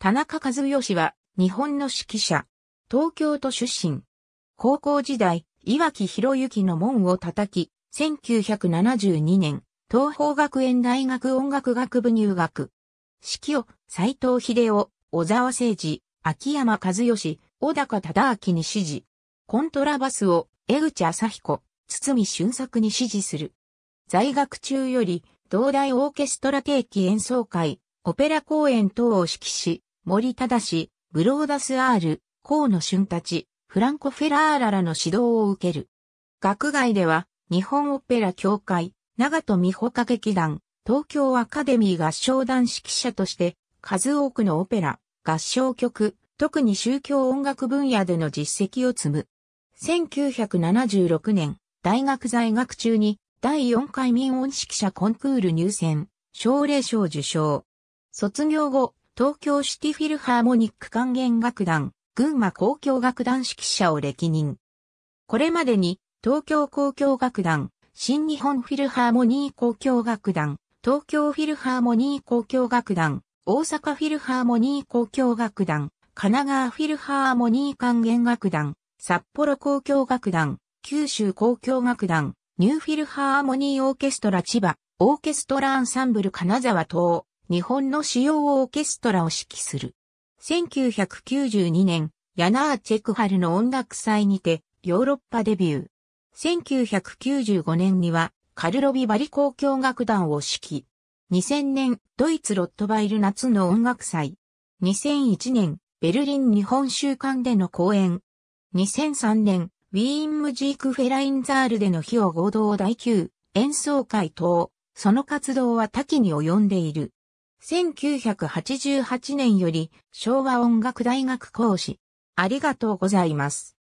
田中和義は、日本の指揮者。東京都出身。高校時代、岩木博之の門を叩き、1972年、東邦学園大学音楽学部入学。指揮を、斎藤秀夫、小沢誠二、秋山和義、小高忠明に指示。コントラバスを、江口朝彦、堤俊作に指示する。在学中より、同大オーケストラ定期演奏会、オペラ公演等を指揮し、森忠、ブローダス・アール、河野俊たち、フランコ・フェラーラらの指導を受ける。学外では、日本オペラ協会、長戸美穂歌劇団、東京アカデミー合唱団指揮者として、数多くのオペラ、合唱曲、特に宗教音楽分野での実績を積む。1976年、大学在学中に、第4回民音指揮者コンクール入選、奨励賞受賞。卒業後、東京シティフィルハーモニック管弦楽団、群馬交響楽団指揮者を歴任。これまでに、東京交響楽団、新日本フィルハーモニー交響楽団、東京フィルハーモニー交響楽団、大阪フィルハーモニー交響楽団、神奈川フィルハーモニー管弦楽団、札幌交響楽団、九州交響楽団、ニューフィルハーモニーオーケストラ千葉、オーケストラアンサンブル金沢等、日本の主要オーケストラを指揮する。1992年、ヤナー・チェクハルの音楽祭にてヨーロッパデビュー。1995年にはカルロビバリ公共楽団を指揮。2000年、ドイツロットバイル夏の音楽祭。2001年、ベルリン日本週間での公演。2003年、ウィーンムジークフェラインザールでの日を合同第9演奏会等、その活動は多岐に及んでいる。1988年より昭和音楽大学講師。ありがとうございます。